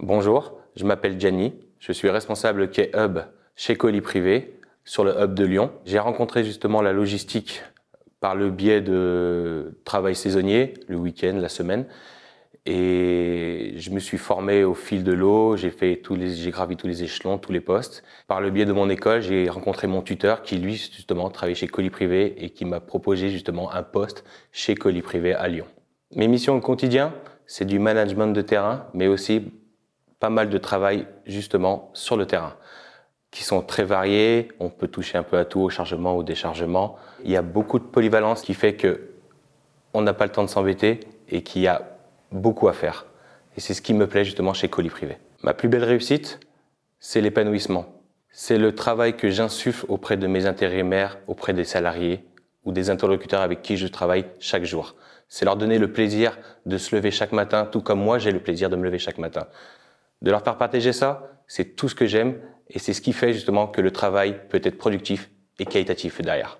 Bonjour, je m'appelle Gianni, je suis responsable quai Hub chez Colis Privé sur le Hub de Lyon. J'ai rencontré justement la logistique par le biais de travail saisonnier, le week-end, la semaine. Et je me suis formé au fil de l'eau, j'ai fait tous les, j'ai gravi tous les échelons, tous les postes. Par le biais de mon école, j'ai rencontré mon tuteur qui, lui, justement, travaillait chez Colis Privé et qui m'a proposé justement un poste chez Colis Privé à Lyon. Mes missions au quotidien, c'est du management de terrain, mais aussi pas mal de travail justement sur le terrain, qui sont très variés. On peut toucher un peu à tout, au chargement, au déchargement. Il y a beaucoup de polyvalence qui fait que on n'a pas le temps de s'embêter et qu'il y a beaucoup à faire. Et c'est ce qui me plaît justement chez Colis Privé. Ma plus belle réussite, c'est l'épanouissement. C'est le travail que j'insuffle auprès de mes intérimaires, auprès des salariés ou des interlocuteurs avec qui je travaille chaque jour. C'est leur donner le plaisir de se lever chaque matin, tout comme moi j'ai le plaisir de me lever chaque matin. De leur faire partager ça, c'est tout ce que j'aime et c'est ce qui fait justement que le travail peut être productif et qualitatif derrière.